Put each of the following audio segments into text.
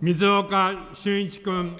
水岡俊一君。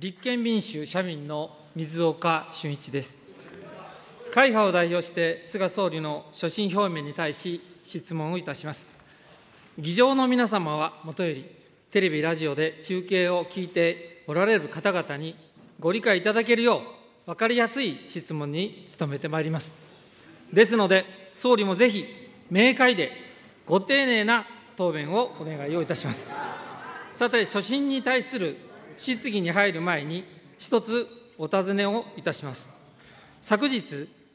立憲民主・社民の水岡俊一です。会派を代表して、菅総理の所信表明に対し、質問をいたします。議場の皆様はもとより、テレビ、ラジオで中継を聞いておられる方々にご理解いただけるよう、分かりやすい質問に努めてまいります。ですので、総理もぜひ、明快でご丁寧な答弁をお願いをいたします。さて、所信に対する質疑に入る前に、一つお尋ねをいたします。昨日、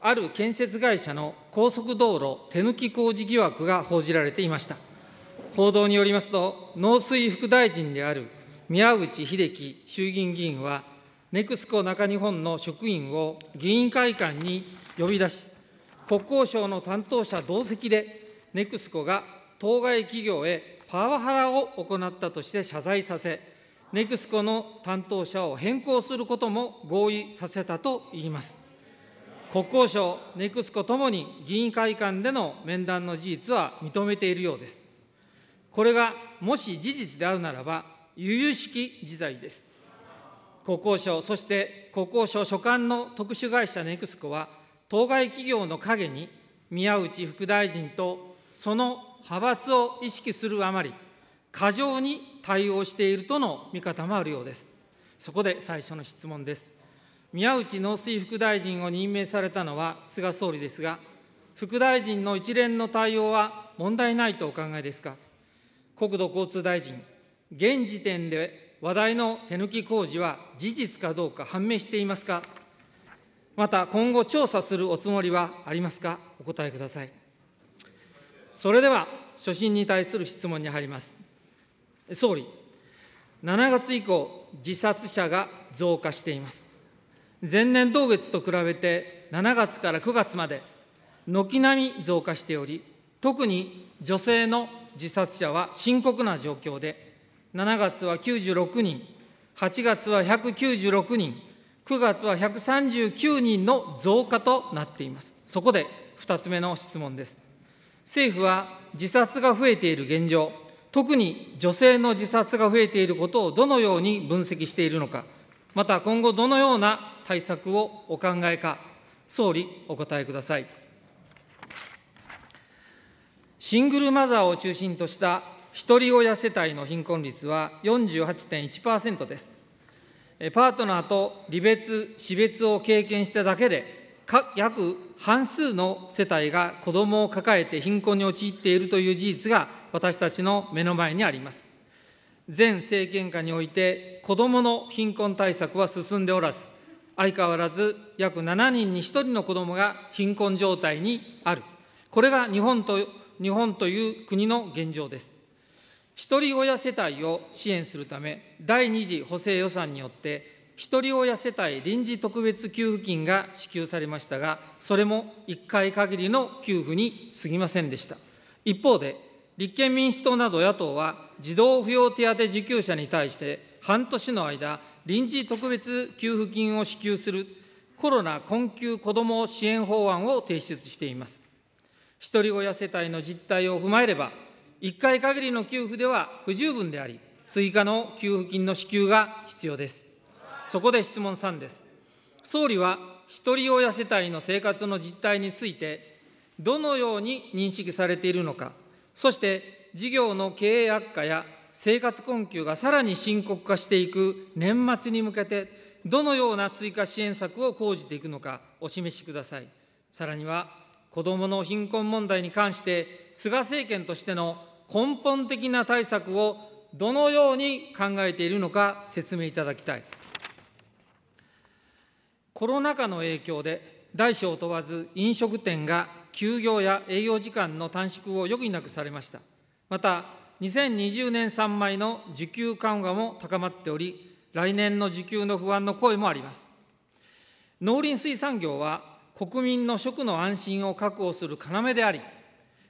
ある建設会社の高速道路手抜き工事疑惑が報じられていました。報道によりますと、農水副大臣である宮内秀樹衆議院議員は、ネクスコ中日本の職員を議員会館に呼び出し、国交省の担当者同席で、ネクスコが当該企業へパワハラを行ったとして謝罪させ、ネクスコの担当者を変更することも合意させたといいます。国交省、ネクスコともに議員会館での面談の事実は認めているようです。これがもし事実であるならば、由々しき事態です。国交省、そして国交省所管の特殊会社ネクスコは、当該企業の陰に宮内副大臣とその派閥を意識するあまり、過剰に対応しているとの見方もあるようです。そこで最初の質問です。宮内農水副大臣を任命されたのは菅総理ですが、副大臣の一連の対応は問題ないとお考えですか。国土交通大臣、現時点で話題の手抜き工事は事実かどうか判明していますか。また今後調査するおつもりはありますか、お答えください。それでは、所信に対する質問に入ります。総理、7月以降、自殺者が増加しています。前年同月と比べて、7月から9月まで、軒並み増加しており、特に女性の自殺者は深刻な状況で、7月は96人、8月は196人、9月は139人の増加となっています。そこで2つ目の質問です。政府は自殺が増えている現状、特に女性の自殺が増えていることをどのように分析しているのか、また今後どのような対策をお考えか、総理、お答えください。シングルマザーを中心としたひとり親世帯の貧困率は48.1%です。パートナーと離別、死別を経験しただけで、約半数の世帯が子どもを抱えて貧困に陥っているという事実が私たちの目の前にあります。前政権下において子どもの貧困対策は進んでおらず、相変わらず約7人に1人の子どもが貧困状態にある。これが日本と日本という国の現状です。一人親世帯を支援するため、第2次補正予算によって、一人親世帯臨時特別給付金が支給されましたが、それも1回限りの給付に過ぎませんでした。一方で、立憲民主党など野党は、児童扶養手当受給者に対して、半年の間、臨時特別給付金を支給するコロナ困窮子ども支援法案を提出しています。ひとり親世帯の実態を踏まえれば、1回限りの給付では不十分であり、追加の給付金の支給が必要です。そこで質問3です。総理は、ひとり親世帯の生活の実態について、どのように認識されているのか、そして事業の経営悪化や生活困窮がさらに深刻化していく年末に向けて、どのような追加支援策を講じていくのか、お示しください。さらには、子どもの貧困問題に関して、菅政権としての根本的な対策をどのように考えているのか説明いただきたい。コロナ禍の影響で、大小問わず飲食店が休業や営業時間の短縮を余儀なくされました。また、2020年3枚の需給緩和も高まっており、来年の受給の不安の声もあります。農林水産業は国民の食の安心を確保する要であり、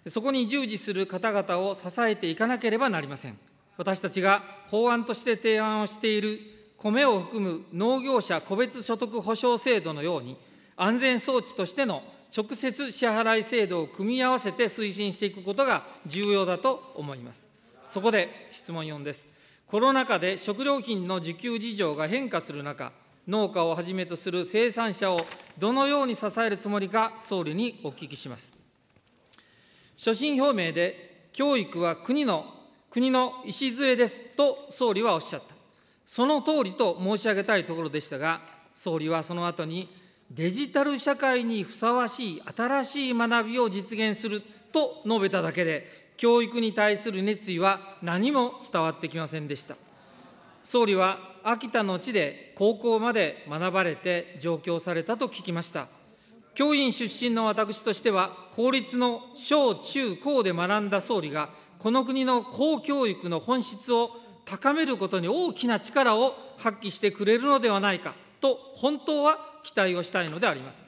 そこに従事する方々を支えていかなければなりません。私たちが法案として提案をしている米を含む農業者個別所得保障制度のように安全装置としての直接支払い制度を組み合わせて推進していくことが重要だと思います。そこで質問4です。コロナ禍で食料品の需給事情が変化する中、農家をはじめとする生産者をどのように支えるつもりか、総理にお聞きします。所信表明で、教育は国の、国の礎ですと総理はおっしゃった。その通りと申し上げたいところでしたが、総理はその後に、デジタル社会にふさわしい新しい学びを実現すると述べただけで、教育に対する熱意は何も伝わってきませんでした。総理は秋田の地で高校まで学ばれて上京されたと聞きました。教員出身の私としては、公立の小中高で学んだ総理が、この国の公教育の本質を高めることに大きな力を発揮してくれるのではないかと、本当は期待をしたいのであります。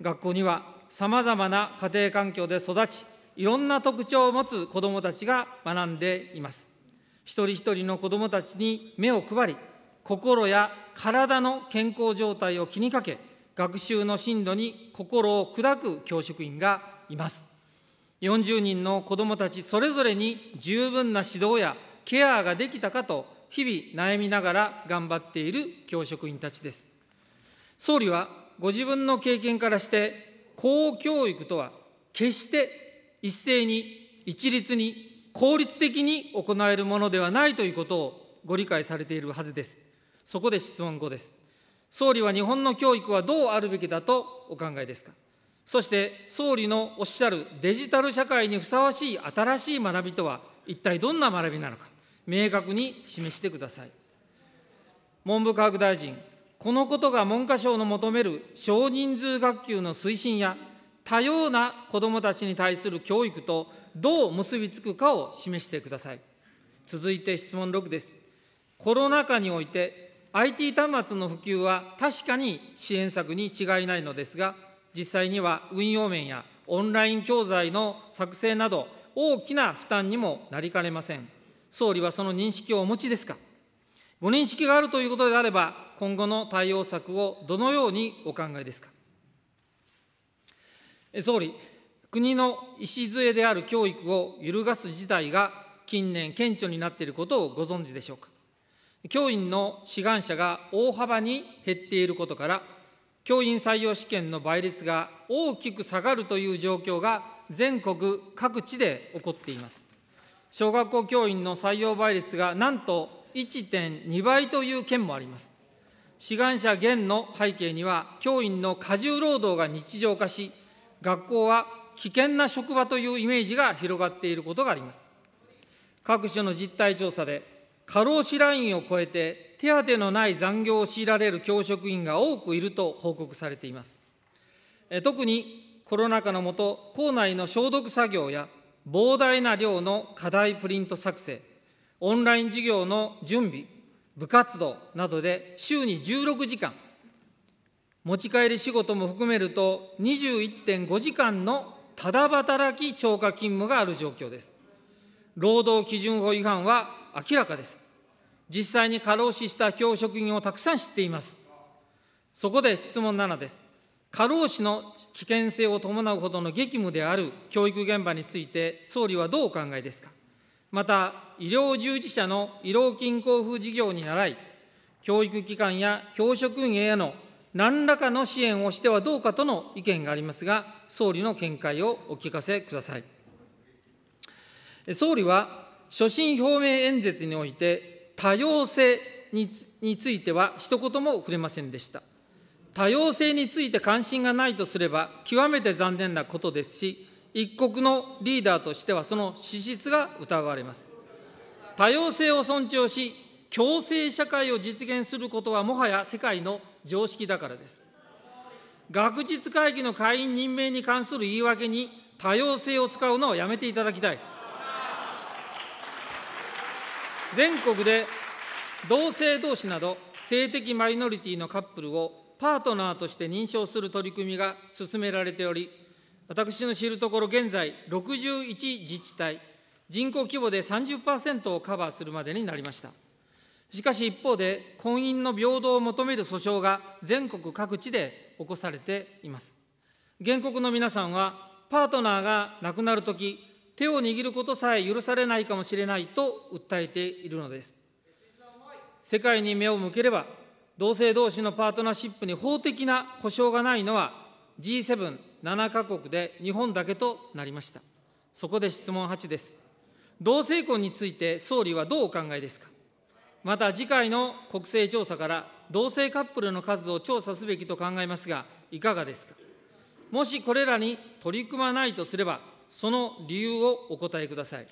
学校にはさまざまな家庭環境で育ち、いろんな特徴を持つ子どもたちが学んでいます。一人一人の子どもたちに目を配り、心や体の健康状態を気にかけ、学習の進度に心を砕く教職員がいます。40人の子どもたちそれぞれに十分な指導やケアができたかと、日々悩みながら頑張っている教職員たちです。総理はご自分の経験からして、公教育とは決して一斉に、一律に、効率的に行えるものではないということをご理解されているはずです。そこで質問5です。総理は日本の教育はどうあるべきだとお考えですか。そして総理のおっしゃるデジタル社会にふさわしい新しい学びとは一体どんな学びなのか、明確に示してください。文部科学大臣、このことが文科省の求める少人数学級の推進や、多様な子どもたちに対する教育とどう結びつくかを示してください。続いて質問6です。コロナ禍において、IT 端末の普及は確かに支援策に違いないのですが、実際には運用面やオンライン教材の作成など、大きな負担にもなりかねません。総理はその認識をお持ちですか。ご認識があるということであれば、今後の対応策をどのようにお考えですか。総理、国の礎である教育を揺るがす事態が近年顕著になっていることをご存知でしょうか。教員の志願者が大幅に減っていることから、教員採用試験の倍率が大きく下がるという状況が全国各地で起こっています。小学校教員の採用倍率がなんと1.2倍という県もあります。志願者減の背景には、教員の過重労働が日常化し、学校は危険な職場というイメージが広がっていることがあります。各種の実態調査で、過労死ラインを超えて手当のない残業を強いられる教職員が多くいると報告されています。特にコロナ禍の下、校内の消毒作業や膨大な量の課題プリント作成、オンライン授業の準備、部活動などで週に16時間、持ち帰り仕事も含めると21.5時間のただ働き超過勤務がある状況です。労働基準法違反は明らかです。実際に過労死した教職員をたくさん知っています。そこで質問7です。過労死の危険性を伴うほどの激務である教育現場について、総理はどうお考えですか。また、医療従事者の医療金交付事業に倣い、教育機関や教職員への何らかの支援をしてはどうかとの意見がありますが、総理の見解をお聞かせください。総理は、所信表明演説において、多様性については一言も触れませんでした。多様性について関心がないとすれば、極めて残念なことですし、一国のリーダーとしてはその資質が疑われます。多様性を尊重し、共生社会を実現することはもはや世界の常識だからです。学術会議の会員任命に関する言い訳に多様性を使うのはやめていただきたい。全国で同性同士など性的マイノリティのカップルをパートナーとして認証する取り組みが進められており、私の知るところ、現在、61自治体、人口規模で30%をカバーするまでになりました。しかし一方で、婚姻の平等を求める訴訟が全国各地で起こされています。原告の皆さんは、パートナーが亡くなるとき、手を握ることさえ許されないかもしれないと訴えているのです。世界に目を向ければ、同性同士のパートナーシップに法的な保障がないのは G7 7カ国で日本だけとなりました。そこで質問8です。同性婚について総理はどうお考えですかまた次回の国勢調査から同性カップルの数を調査すべきと考えますが、いかがですかもしこれらに取り組まないとすれば、その理由をお答えください。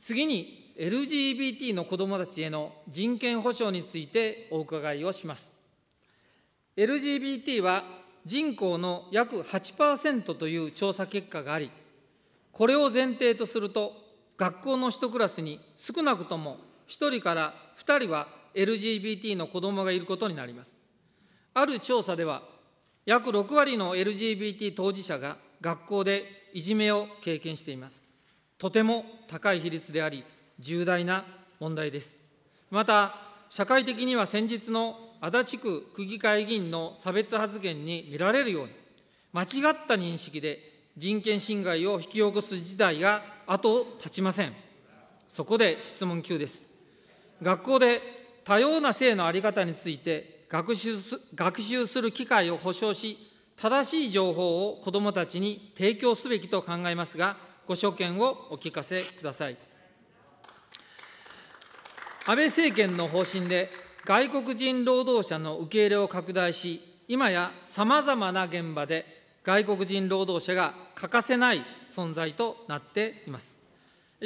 次に、LGBT の子どもたちへの人権保障についてお伺いをします。LGBT は人口の約8%という調査結果があり、これを前提とすると、学校の1クラスに少なくとも1人から2人は LGBT の子どもがいることになります。ある調査では、約6割の LGBT 当事者が学校でいじめを経験しています。とても高い比率であり、重大な問題です。また、社会的には先日の足立区区議会議員の差別発言に見られるように、間違った認識で人権侵害を引き起こす事態が後を絶ちません。そこで質問級です。学校で多様な性の在り方について学習学習する機会を保障し、正しい情報を子どもたちに提供すべきと考えますが、ご所見をお聞かせください。安倍政権の方針で外国人労働者の受け入れを拡大し、今やさまざまな現場で外国人労働者が欠かせない存在となっています。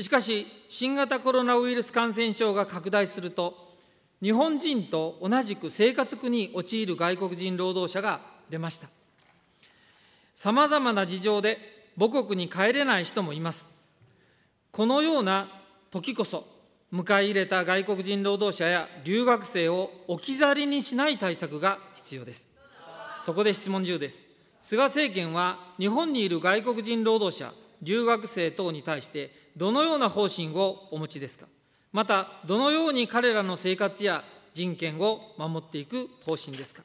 しかし、新型コロナウイルス感染症が拡大すると、日本人と同じく生活苦に陥る外国人労働者が出ました。さまざまな事情で母国に帰れない人もいます。このような時こそ、迎え入れた外国人労働者や留学生を置き去りにしない対策が必要です。そこで質問中です。菅政権は日本にいる外国人労働者、留学生等に対してどのような方針をお持ちですかまた、どのように彼らの生活や人権を守っていく方針ですか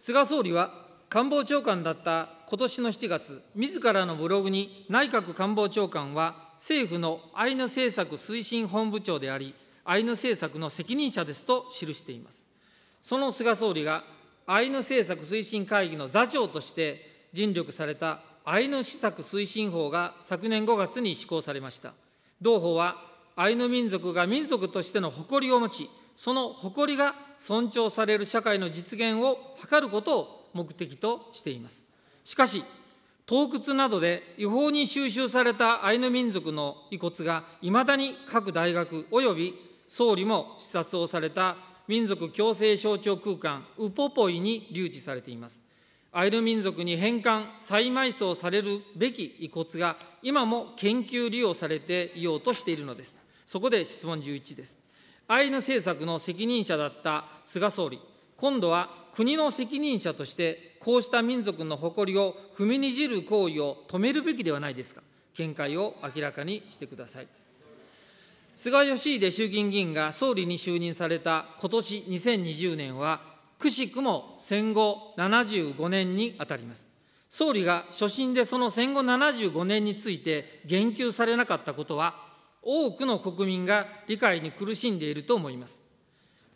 菅総理は官房長官だった今年の7月、自らのブログに内閣官房長官は政府のアイヌ政策推進本部長であり、アイヌ政策の責任者ですと記しています。その菅総理が、アイヌ政策推進会議の座長として尽力されたアイヌ施策推進法が昨年5月に施行されました。同法は、アイヌ民族が民族としての誇りを持ち、その誇りが尊重される社会の実現を図ることを目的としています。しかし、洞窟などで違法に収集されたアイヌ民族の遺骨がいまだに各大学および総理も視察をされた民族共生象徴空間ウポポイに留置されています。アイヌ民族に返還・再埋葬されるべき遺骨が今も研究利用されていようとしているのです。そこで質問11です。アイヌ政策の責任者だった菅総理、今度は国の責任者としてこうした民族の誇りを踏みにじる行為を止めるべきではないですか。見解を明らかにしてください。菅義偉衆議院議員が総理に就任された今年2020年は、くしくも戦後75年にあたります。総理が初心でその戦後75年について言及されなかったことは、多くの国民が理解に苦しんでいると思います。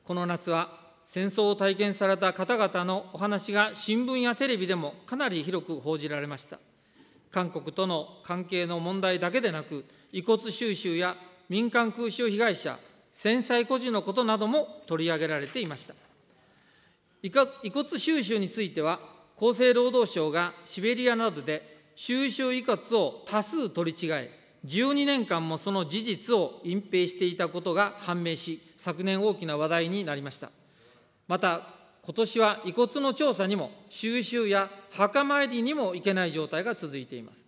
この夏は戦争を体験された方々のお話が新聞やテレビでもかなり広く報じられました。韓国との関係の問題だけでなく、遺骨収集や民間空襲被害者、戦災孤児のことなども取り上げられていました。遺骨収集については、厚生労働省がシベリアなどで収集遺骨を多数取り違え、12年間もその事実を隠蔽していたことが判明し、昨年大きな話題になりました。また、今年は遺骨の調査にも、収集や墓参りにも行けない状態が続いています。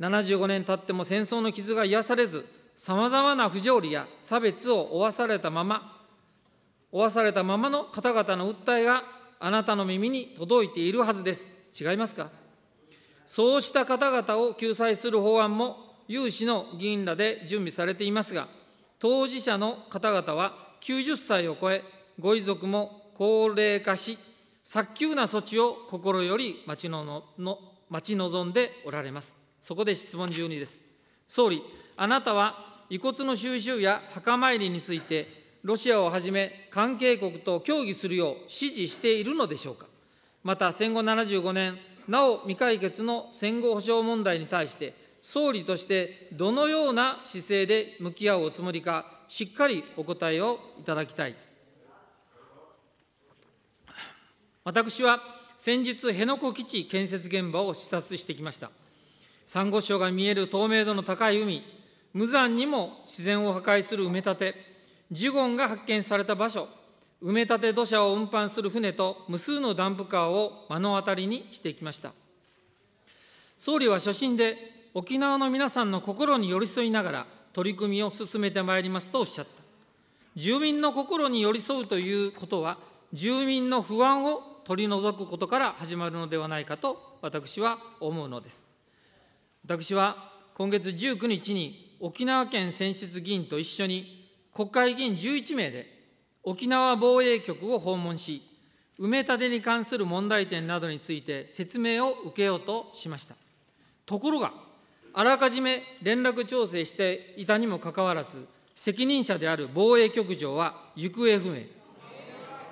75年経っても戦争の傷が癒されず、さまざまな不条理や差別を負わされたまま、負わされたままの方々の訴えがあなたの耳に届いているはずです。違いますかそうした方々を救済する法案も有志の議員らで準備されていますが、当事者の方々は90歳を超え、ご遺族も高齢化し、早急な措置を心より待ちのの待ち望んでおられます。そこで質問12です。総理、あなたは遺骨の収集や墓参りについて、ロシアをはじめ関係国と協議するよう指示しているのでしょうか。また戦後75年、なお未解決の戦後保障問題に対して、総理としてどのような姿勢で向き合うおつもりか、しっかりお答えをいただきたい。私は先日、辺野古基地建設現場を視察してきました。サンゴ礁が見える透明度の高い海、無残にも自然を破壊する埋め立て、ジュゴンが発見された場所、埋め立て土砂を運搬する船と無数のダンプカーを目の当たりにしてきました。総理は所信で、沖縄の皆さんの心に寄り添いながら、取り組みを進めてまいりますとおっしゃった。住民の心に寄り添うということは、住民の不安を取り除くことから始まるのではないかと私は思うのです。私は今月19日に沖縄県選出議員と一緒に国会議員11名で沖縄防衛局を訪問し、埋め立てに関する問題点などについて説明を受けようとしました。ところが、あらかじめ連絡調整していたにもかかわらず、責任者である防衛局長は行方不明、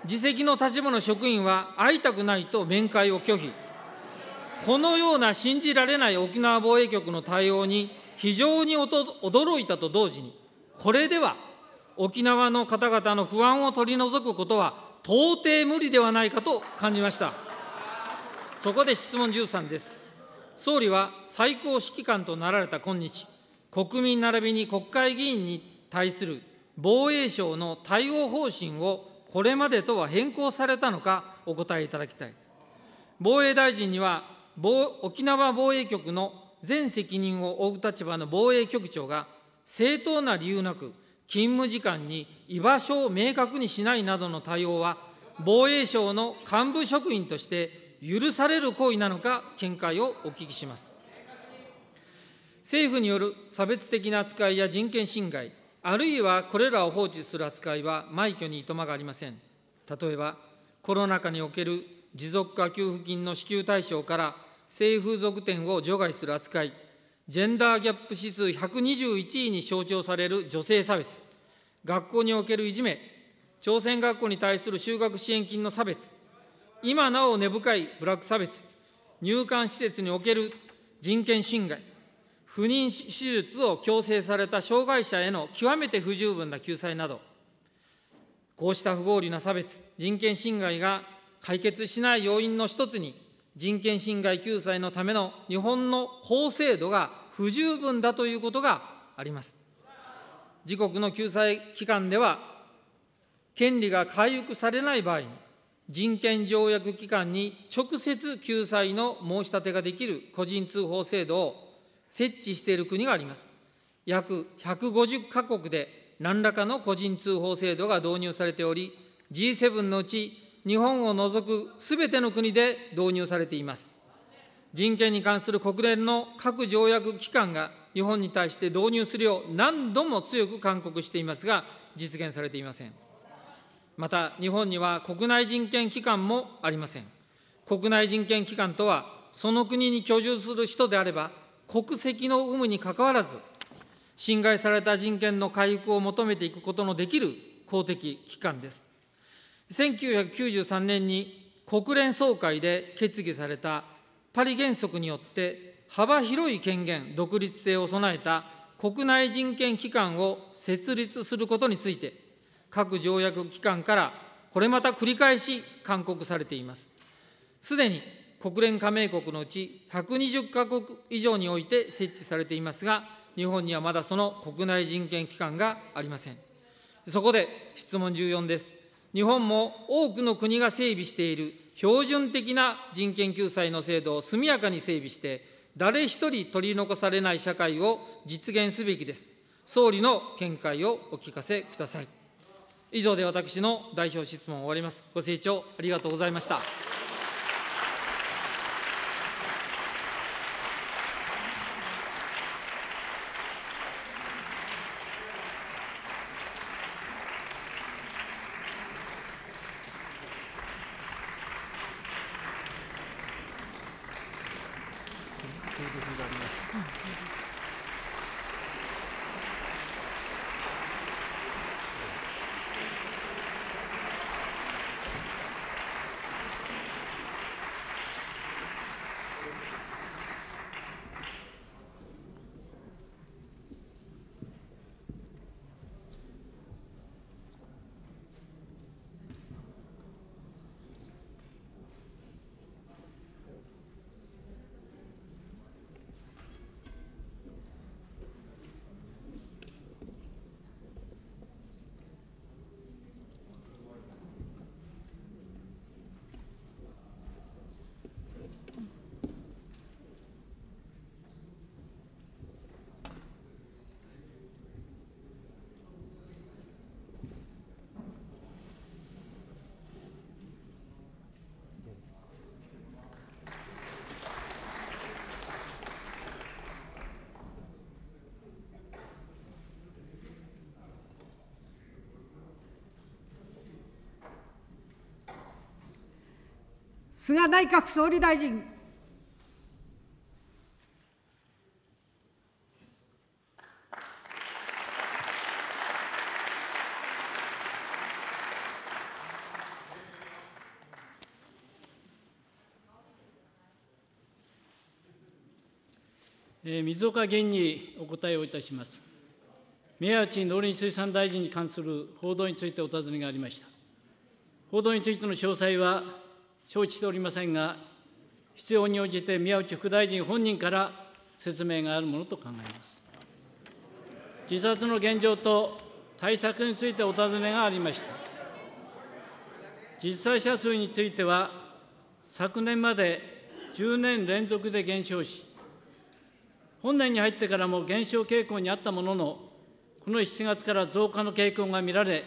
自責の立場の職員は会いたくないと面会を拒否、このような信じられない沖縄防衛局の対応に非常に驚いたと同時に、これでは沖縄の方々の不安を取り除くことは到底無理ではないかと感じました。そこで質問13です。総理は最高指揮官となられた今日、国民並びに国会議員に対する防衛省の対応方針をこれまでとは変更されたのか、お答えいただきたい。防衛大臣には、沖縄防衛局の全責任を負う立場の防衛局長が、正当な理由なく、勤務時間に居場所を明確にしないなどの対応は、防衛省の幹部職員として許される行為なのか、見解をお聞きします。政府による差別的な扱いや人権侵害、あるいはこれらを放置する扱いは枚挙にいとまがありません。例えば、コロナ禍における持続化給付金の支給対象から性風俗店を除外する扱い、ジェンダーギャップ指数121位に象徴される女性差別、学校におけるいじめ、朝鮮学校に対する就学支援金の差別、今なお根深いブラック差別、入管施設における人権侵害、不妊手術を強制された障害者への極めて不十分な救済など、こうした不合理な差別、人権侵害が解決しない要因の一つに、人権侵害救済のための日本の法制度が不十分だということがあります。自国の救済機関では、権利が回復されない場合に、人権条約機関に直接救済の申し立てができる個人通報制度を設置している国があります。約150カ国で何らかの個人通報制度が導入されており、G7 のうち日本を除くすべての国で導入されています。人権に関する国連の各条約機関が日本に対して導入するよう何度も強く勧告していますが、実現されていません。また、日本には国内人権機関もありません。国内人権機関とは、その国に居住する人であれば、国籍の有無にかかわらず、侵害された人権の回復を求めていくことのできる公的機関です。1993年に国連総会で決議されたパリ原則によって幅広い権限、独立性を備えた国内人権機関を設立することについて、各条約機関からこれまた繰り返し勧告されています。すでに国連加盟国のうち120カ国以上において設置されていますが、日本にはまだその国内人権機関がありません。そこで質問14です。日本も多くの国が整備している標準的な人権救済の制度を速やかに整備して、誰一人取り残されない社会を実現すべきです。総理の見解をお聞かせください。以上で私の代表質問を終わります。ご清聴ありがとうございました。菅内閣総理大臣。水岡議にお答えをいたします。宮内農林水産大臣に関する報道についてお尋ねがありました。報道についての詳細は、承知しておりませんが、必要に応じて宮内副大臣本人から説明があるものと考えます。自殺の現状と対策についてお尋ねがありました。実際者数については、昨年まで10年連続で減少し、本年に入ってからも減少傾向にあったものの、この7月から増加の傾向が見られ、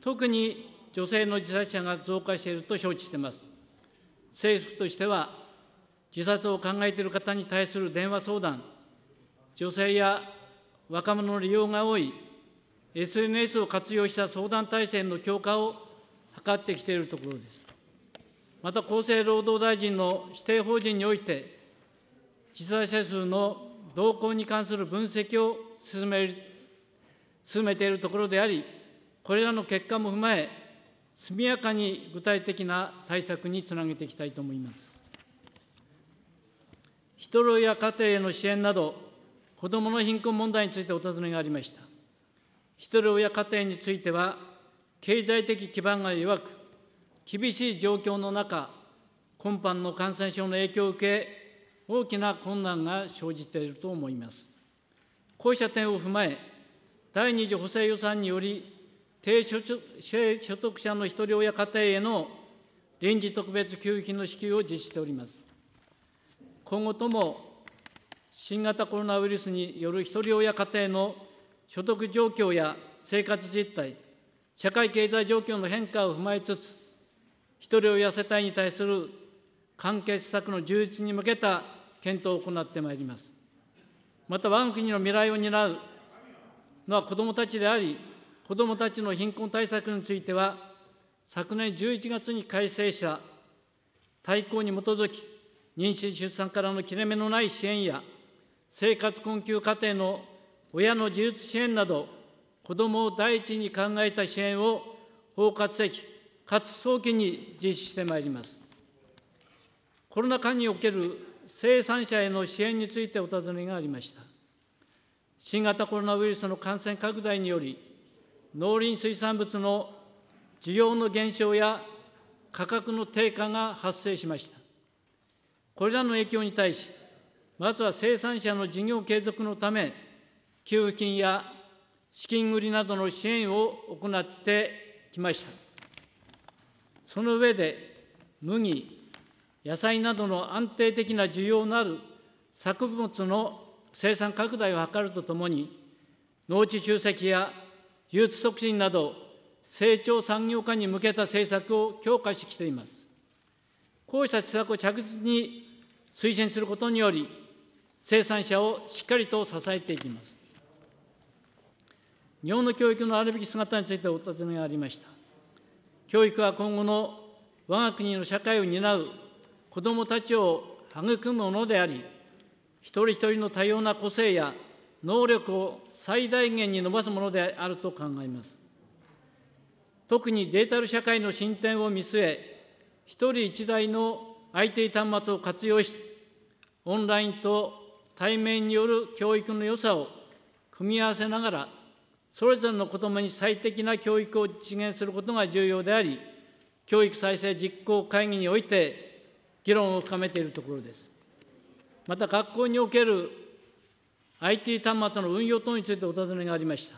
特に女性の自殺者が増加していると承知しています。政府としては、自殺を考えている方に対する電話相談、女性や若者の利用が多い SNS を活用した相談体制の強化を図ってきているところです。また厚生労働大臣の指定法人において、自殺者数の動向に関する分析を進め進めているところであり、これらの結果も踏まえ、速やかに具体的な対策につなげていきたいと思います。ひとろや家庭への支援など、子どもの貧困問題についてお尋ねがありました。ひとり親家庭については、経済的基盤が弱く、厳しい状況の中、今般の感染症の影響を受け、大きな困難が生じていると思います。こうした点を踏まえ、第二次補正予算により、低所得者のひとり親家庭への臨時特別給付金の支給を実施しております。今後とも新型コロナウイルスによるひとり親家庭の所得状況や生活実態、社会経済状況の変化を踏まえつつ、ひとり親世帯に対する関係施策の充実に向けた検討を行ってまいります。また、我が国の未来を担うのは子どもたちであり、子どもたちの貧困対策については、昨年11月に改正した大綱に基づき、妊娠・出産からの切れ目のない支援や、生活困窮家庭の親の自立支援など、子どもを第一に考えた支援を包括的かつ早期に実施してまいります。コロナ禍における生産者への支援についてお尋ねがありました。新型コロナウイルスの感染拡大により、農林水産物の需要の減少や価格の低下が発生しました。これらの影響に対し、まずは生産者の事業継続のため、給付金や資金繰りなどの支援を行ってきました。その上で、麦、野菜などの安定的な需要のある作物の生産拡大を図るとともに、農地集積や誘致促進など、成長産業化に向けた政策を強化してきています。こうした施策を着実に推進することにより、生産者をしっかりと支えていきます。日本の教育のあるべき姿についてお尋ねがありました。教育は今後の我が国の社会を担う子どもたちを育むものであり、一人一人の多様な個性や能力を最大限に伸ばすものであると考えます。特にデジタル社会の進展を見据え、一人一台の IT 端末を活用し、オンラインと対面による教育の良さを組み合わせながら、それぞれの子どもに最適な教育を実現することが重要であり、教育再生実行会議において議論を深めているところです。また学校における IT 端末の運用等についてお尋ねがありました。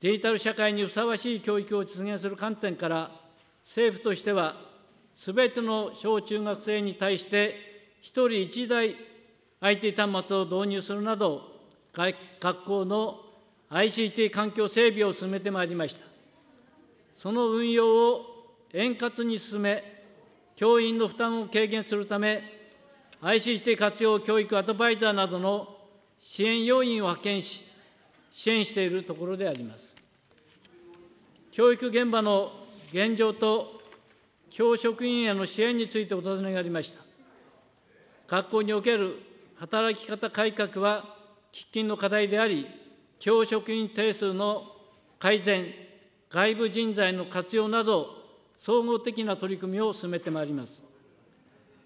デジタル社会にふさわしい教育を実現する観点から、政府としては、すべての小中学生に対して、1人1台 IT 端末を導入するなど、学校の ICT 環境整備を進めてまいりました。その運用を円滑に進め、教員の負担を軽減するため、ICT 活用教育アドバイザーなどの支援要員を派遣し、支援しているところであります。教育現場の現状と教職員への支援についてお尋ねがありました。学校における働き方改革は喫緊の課題であり、教職員定数の改善、外部人材の活用など、総合的な取り組みを進めてまいります。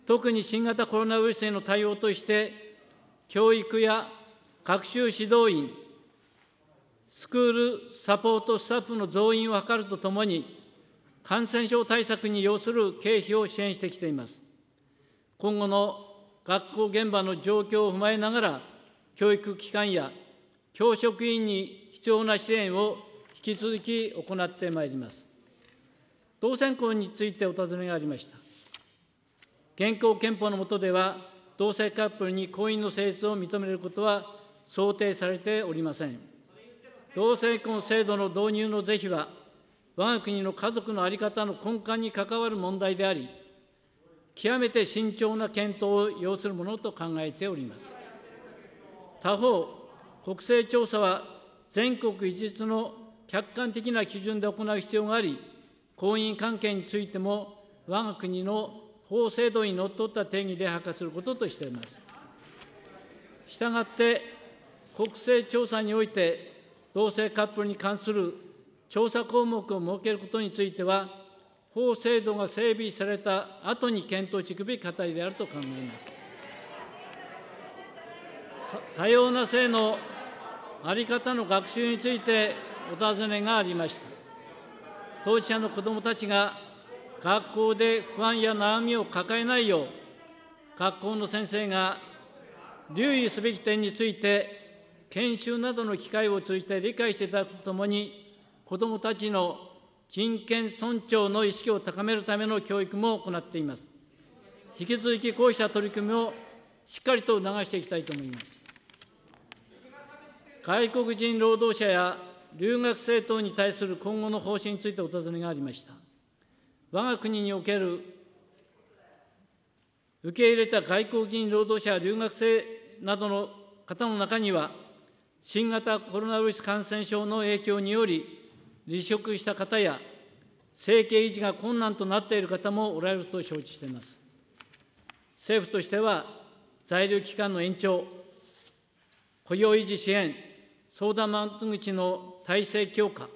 特に新型コロナウイルスへの対応として、教育や学習指導員、スクールサポートスタッフの増員を図るとともに、感染症対策に要する経費を支援してきています。今後の学校現場の状況を踏まえながら、教育機関や教職員に必要な支援を引き続き行ってまいります。同選考についてお尋ねがありました。現行憲法の下では、同性カップルに婚姻の性質を認めることは想定されておりません。同性婚制度の導入の是非は、我が国の家族の在り方の根幹に関わる問題であり、極めて慎重な検討を要するものと考えております。他方、国勢調査は全国一律の客観的な基準で行う必要があり、婚姻関係についても、我が国の法制度にのっとった定義で発覚することとしています。したがって、国勢調査において、同性カップルに関する調査項目を設けることについては、法制度が整備された後に検討していくべき課題であると考えます。多様な性の在り方の学習についてお尋ねがありました。当事者の子どもたちが学校で不安や悩みを抱えないよう、学校の先生が留意すべき点について研修などの機会を通じて理解していただくとともに、子どもたちの人権尊重の意識を高めるための教育も行っています。引き続きこうした取り組みをしっかりと促していきたいと思います。外国人労働者や留学生等に対する今後の方針についてお尋ねがありました。我が国における受け入れた外国人労働者や留学生などの方の中には、新型コロナウイルス感染症の影響により、離職した方や、生計維持が困難となっている方もおられると承知しています。政府としては、在留期間の延長、雇用維持支援、相談窓口の体制強化、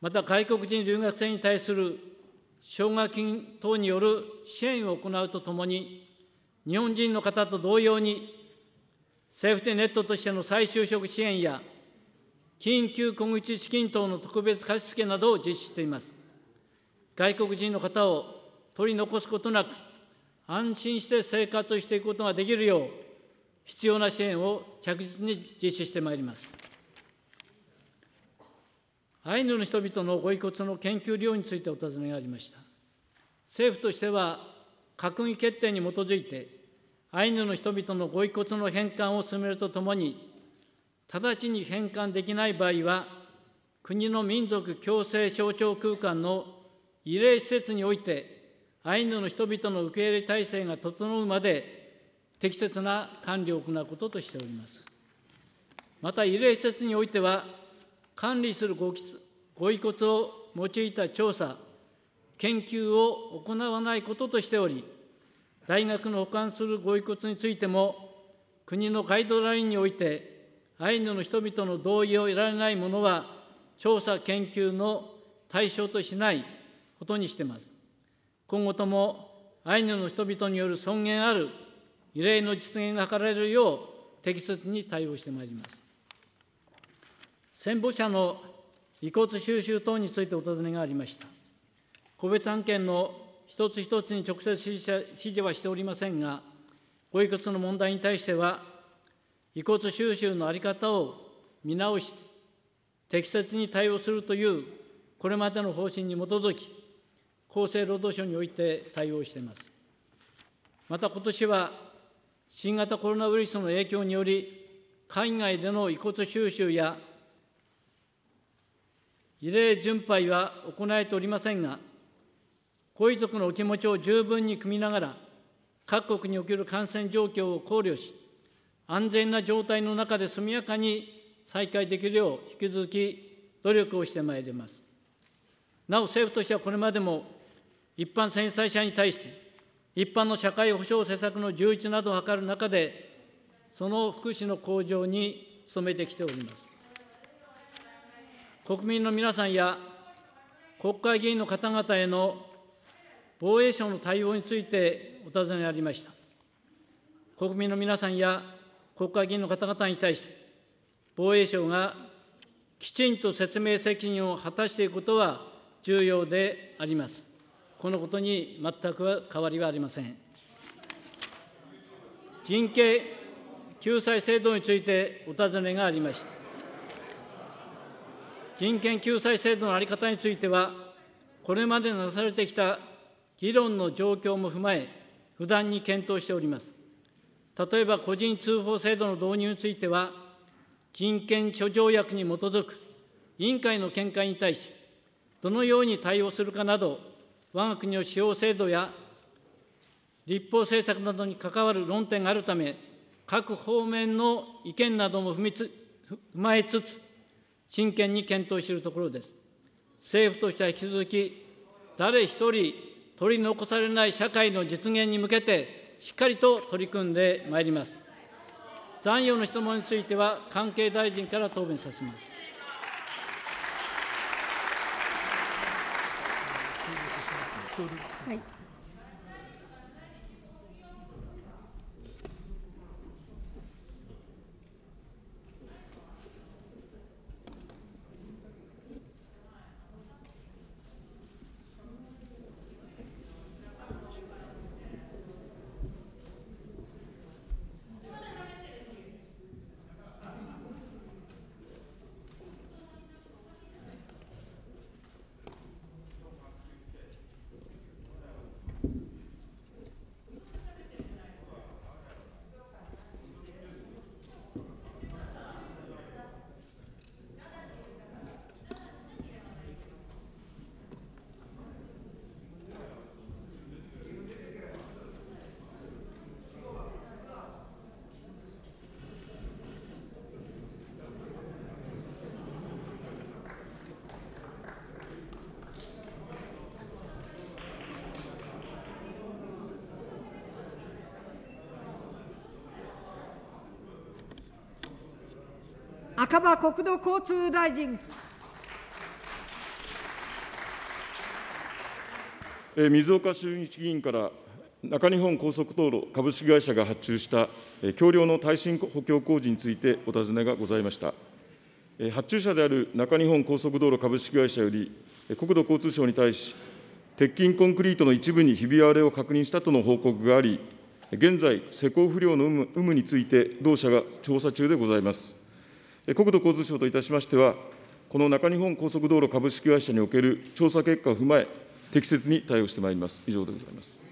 また外国人留学生に対する奨学金等による支援を行うとともに、日本人の方と同様に、セーフティネットとしての再就職支援や、緊急小口資金等の特別貸付などを実施しています。外国人の方を取り残すことなく、安心して生活をしていくことができるよう、必要な支援を着実に実施してまいります。アイヌの人々のご遺骨の研究利用についてお尋ねがありました。政府としては、閣議決定に基づいて、アイヌの人々のご遺骨の返還を進めるとともに、直ちに返還できない場合は、国の民族共生象徴空間の慰霊施設において、アイヌの人々の受け入れ体制が整うまで、適切な管理を行うこととしております。また、慰霊施設においては、管理するごご遺骨を用いた調査、研究を行わないこととしており、大学の保管するご遺骨についても、国のガイドラインにおいて、アイヌの人々の同意を得られないものは、調査研究の対象としないことにしています。今後とも、アイヌの人々による尊厳ある異例の実現が図られるよう、適切に対応してまいります。戦没者の遺骨収集等についてお尋ねがありました。個別案件の一つ一つに直接指示はしておりませんが、ご遺骨の問題に対しては、遺骨収集の在り方を見直し、適切に対応するという、これまでの方針に基づき、厚生労働省において対応しています。また今年は、新型コロナウイルスの影響により、海外での遺骨収集や異例巡拝は行えておりませんが、ご遺族のお気持ちを十分に組みながら、各国における感染状況を考慮し、安全な状態の中で速やかに再開できるよう、引き続き努力をしてまいります。なお、政府としてはこれまでも、一般戦災者に対して、一般の社会保障施策の充実などを図る中で、その福祉の向上に努めてきております。国民の皆さんや国会議員の方々への防衛省の対応についてお尋ねありました。国民の皆さんや国会議員の方々に対して、防衛省がきちんと説明責任を果たしていくことは重要であります。このことに全く変わりはありません。人権救済制度についてお尋ねがありました。人権救済制度の在り方については、これまでなされてきた議論の状況も踏まえ、不断に検討しております。例えば、個人通報制度の導入については、人権諸条約に基づく委員会の見解に対し、どのように対応するかなど、我が国の使用制度や立法政策などに関わる論点があるため、各方面の意見なども踏みつ踏まえつつ、真剣に検討しているところです。政府としては引き続き、誰一人取り残されない社会の実現に向けて、しっかりと取り組んでまいります。残余の質問については、関係大臣から答弁させます。はい、赤羽国土交通大臣。水岡一議員から中日本高速道路株式会社が発注した橋梁の耐震補強工事についてお尋ねがございました。発注者である中日本高速道路株式会社より、国土交通省に対し、鉄筋コンクリートの一部にひび割れを確認したとの報告があり、現在、施工不良の有無について、同社が調査中でございます。国土交通省といたしましては、この中日本高速道路株式会社における調査結果を踏まえ、適切に対応してまいります。以上でございます。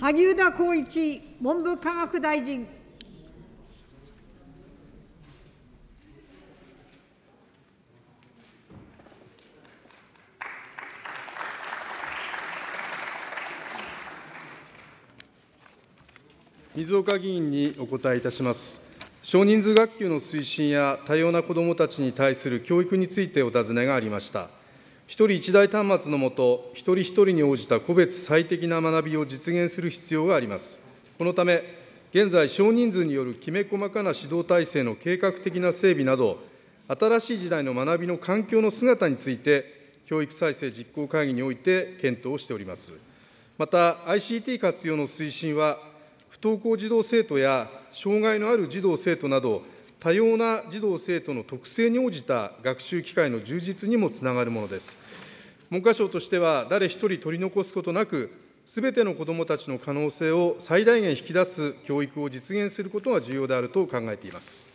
萩生田光一文部科学大臣。水岡議員にお答えいたします。少人数学級の推進や多様な子どもたちに対する教育についてお尋ねがありました。一人一台端末のもと、一人一人に応じた個別最適な学びを実現する必要があります。このため、現在、少人数によるきめ細かな指導体制の計画的な整備など、新しい時代の学びの環境の姿について、教育再生実行会議において検討をしております。また、ICT 活用の推進は、不登校児童・生徒や障害のある児童・生徒など、多様な児童・生徒の特性に応じた学習機会の充実にもつながるものです。文科省としては、誰一人取り残すことなく、すべての子どもたちの可能性を最大限引き出す教育を実現することが重要であると考えています。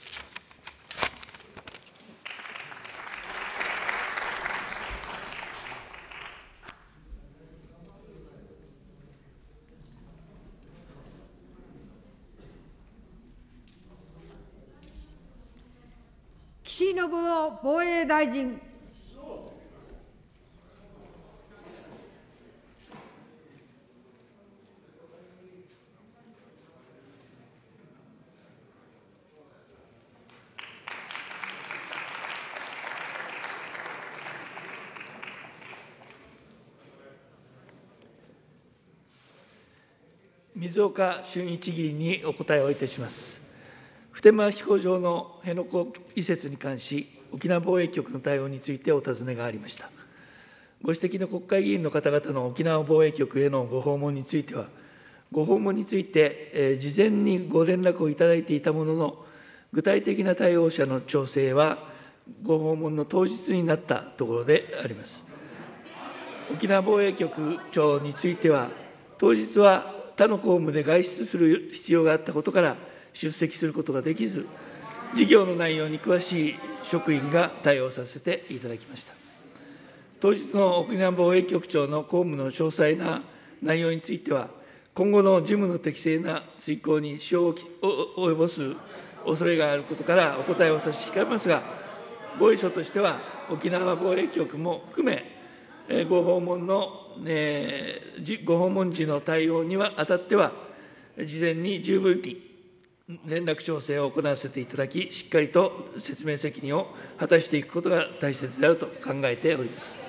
大臣。水岡俊一議員にお答えをいたします。普天間飛行場の辺野古移設に関し沖縄防衛局の対応についてお尋ねがありました。ご指摘の国会議員の方々の沖縄防衛局へのご訪問については、ご訪問について、え事前にご連絡をいただいていたものの、具体的な対応者の調整は、ご訪問の当日になったところであります。沖縄防衛局長については、当日は他の公務で外出する必要があったことから、出席することができず、事業の内容に詳しい職員が対応させていただきました。当日の沖縄防衛局長の公務の詳細な内容については、今後の事務の適正な遂行に支障を及ぼす恐れがあることからお答えを差し控えますが、防衛省としては、沖縄防衛局も含め、ご訪問の、えご訪問時の対応にはあたっては、事前に十分に連絡調整を行わせていただき、しっかりと説明責任を果たしていくことが大切であると考えております。